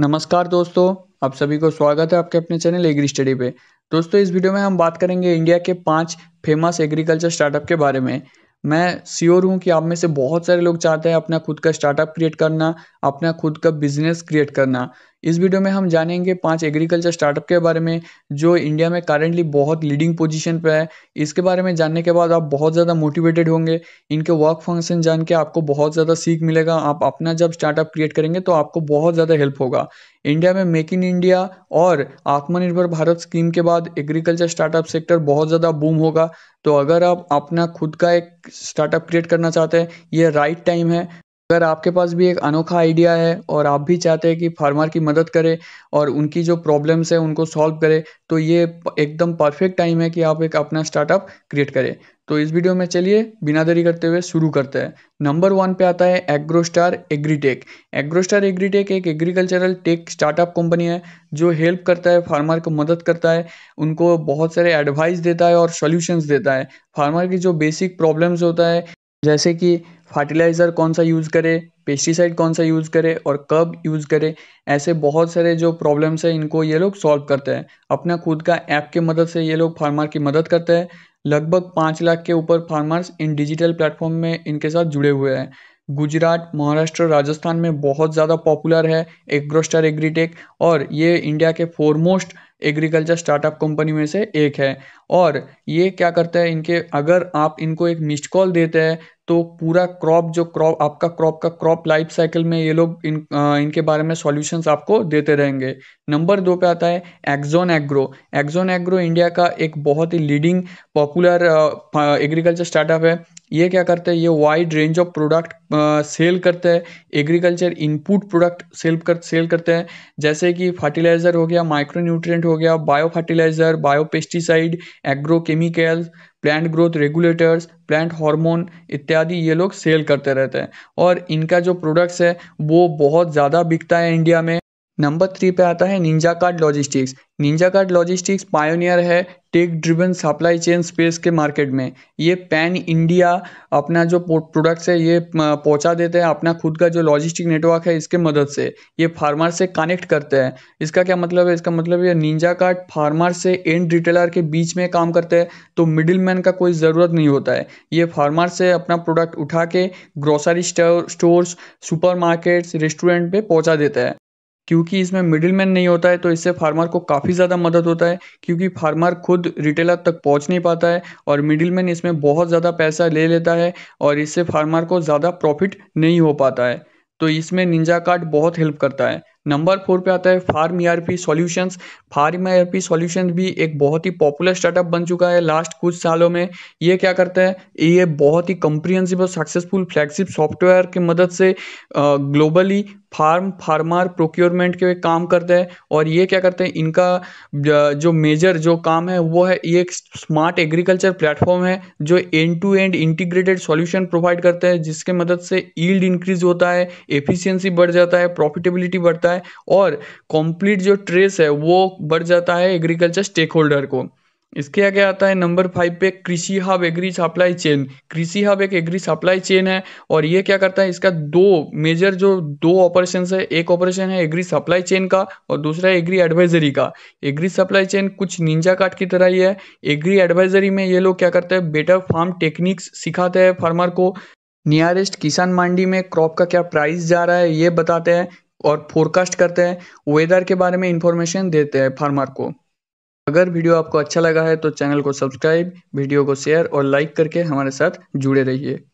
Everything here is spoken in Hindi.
नमस्कार दोस्तों आप सभी को स्वागत है आपके अपने चैनल एग्री स्टडी पे दोस्तों इस वीडियो में हम बात करेंगे इंडिया के पांच फेमस एग्रीकल्चर स्टार्टअप के बारे में मैं श्योर हूँ कि आप में से बहुत सारे लोग चाहते हैं अपना खुद का स्टार्टअप क्रिएट करना अपना खुद का बिजनेस क्रिएट करना इस वीडियो में हम जानेंगे पांच एग्रीकल्चर स्टार्टअप के बारे में जो इंडिया में करेंटली बहुत लीडिंग पोजीशन पर है इसके बारे में जानने के बाद आप बहुत ज़्यादा मोटिवेटेड होंगे इनके वर्क फंक्शन जान के आपको बहुत ज़्यादा सीख मिलेगा आप अपना जब स्टार्टअप क्रिएट करेंगे तो आपको बहुत ज़्यादा हेल्प होगा इंडिया में मेक इन इंडिया और आत्मनिर्भर भारत स्कीम के बाद एग्रीकल्चर स्टार्टअप सेक्टर बहुत ज़्यादा बूम होगा तो अगर आप अपना खुद का एक स्टार्टअप क्रिएट करना चाहते हैं ये राइट टाइम है अगर आपके पास भी एक अनोखा आइडिया है और आप भी चाहते हैं कि फार्मर की मदद करें और उनकी जो प्रॉब्लम्स है उनको सॉल्व करें तो ये एकदम परफेक्ट टाइम है कि आप एक अपना स्टार्टअप क्रिएट करें तो इस वीडियो में चलिए बिना देरी करते हुए शुरू करते हैं नंबर वन पे आता है एग्रोस्टार एग्रीटेक एग्रोस्टार एग्रीटेक एक एग्रीकल्चरल टेक स्टार्टअप कंपनी है जो हेल्प करता है फार्मर को मदद करता है उनको बहुत सारे एडवाइस देता है और सॉल्यूशंस देता है फार्मर की जो बेसिक प्रॉब्लम्स होता है जैसे कि फर्टिलाइज़र कौन सा यूज़ करे पेस्टिसाइड कौन सा यूज़ करे और कब यूज़ करे ऐसे बहुत सारे जो प्रॉब्लम्स हैं इनको ये लोग सॉल्व करते हैं अपना खुद का ऐप के मदद से ये लोग फार्मर की मदद करते हैं लगभग पाँच लाख के ऊपर फार्मर्स इन डिजिटल प्लेटफॉर्म में इनके साथ जुड़े हुए हैं गुजरात महाराष्ट्र राजस्थान में बहुत ज़्यादा पॉपुलर है एग्रोस्टार एग्रीटेक और ये इंडिया के फोरमोस्ट एग्रीकल्चर स्टार्टअप कंपनी में से एक है और ये क्या करता है इनके अगर आप इनको एक मिस्ड कॉल देते हैं तो पूरा क्रॉप जो क्रॉप आपका क्रॉप का क्रॉप लाइफ साइकिल में ये लोग इन आ, इनके बारे में सॉल्यूशंस आपको देते रहेंगे नंबर दो पे आता है Exon agro Exon agro India का एक बहुत ही लीडिंग पॉपुलर एग्रीकल्चर स्टार्टअप है ये क्या करते हैं ये wide range of product sale करते हैं एग्रीकल्चर इनपुट प्रोडक्ट सेल कर सेल करते हैं जैसे कि फर्टिलाइज़र हो गया माइक्रो न्यूट्रिएंट हो गया bio fertiliser bio pesticide agro chemical plant growth regulators plant hormone इत्यादि ये लोग सेल करते रहते हैं और इनका जो प्रोडक्ट्स है वो बहुत ज़्यादा बिकता है इंडिया में नंबर थ्री पे आता है Ninjacart logistics Ninjacart logistics pioneer है tech driven supply chain space के मार्केट में ये पैन इंडिया अपना जो प्रोडक्ट्स है ये पहुंचा देते हैं अपना खुद का जो लॉजिस्टिक नेटवर्क है इसके मदद से ये फार्मर से कनेक्ट करते हैं इसका क्या मतलब है इसका मतलब ये निंजा कार्ड फार्मर से एंड रिटेलर के बीच में काम करते हैं तो मिडिल मैन का कोई ज़रूरत नहीं होता है ये फार्मर से अपना प्रोडक्ट उठा के grocery stores supermarkets restaurant पर पहुँचा देता है क्योंकि इसमें मिडिल मैन नहीं होता है तो इससे फार्मर को काफ़ी ज़्यादा मदद होता है क्योंकि फार्मर खुद रिटेलर तक पहुंच नहीं पाता है और मिडिल मैन इसमें बहुत ज़्यादा पैसा ले लेता है और इससे फार्मर को ज़्यादा प्रॉफिट नहीं हो पाता है तो इसमें निंजा कार्ड बहुत हेल्प करता है नंबर फोर पे आता है farm E R P solutions farm R P solution भी एक बहुत ही पॉपुलर स्टार्टअप बन चुका है लास्ट कुछ सालों में ये क्या करता है ये बहुत ही कंप्रिहेंसिव और सक्सेसफुल फ्लैगशिप सॉफ्टवेयर की मदद से ग्लोबली फार्म फार्मर प्रोक्योरमेंट के काम करते हैं और ये क्या करते हैं इनका जो मेजर जो काम है वो है ये एक स्मार्ट एग्रीकल्चर प्लेटफॉर्म है जो end to end integrated solution provide करता है जिसके मदद से ईल्ड इंक्रीज होता है एफिशिएंसी बढ़ जाता है प्रॉफिटेबिलिटी बढ़ता है है और कंप्लीट जो ट्रेस है वो बढ़ जाता है एग्रीकल्चर स्टेक होल्डर को इसके आगे आता है नंबर फाइव पे Krishi hub agri supply chain Krishi hub एक एग्री सप्लाई चेन है और ये क्या करता है इसका दो मेजर जो दो ऑपरेशन है एक ऑपरेशन है एग्री सप्लाई चेन का और दूसरा है एग्री एडवाइजरी का एग्री सप्लाई चेन कुछ निंजा काट की तरह ही है एग्री एडवाइजरी में ये लोग क्या करते हैं बेटर फार्म टेक्निक्स सिखाते हैं फार्मर को नियरेस्ट किसान मंडी में क्रॉप का क्या प्राइस जा रहा है ये बताते हैं और फोरकास्ट करते हैं वेदर के बारे में इंफॉर्मेशन देते हैं फार्मर को अगर वीडियो आपको अच्छा लगा है तो चैनल को सब्सक्राइब वीडियो को शेयर और लाइक करके हमारे साथ जुड़े रहिए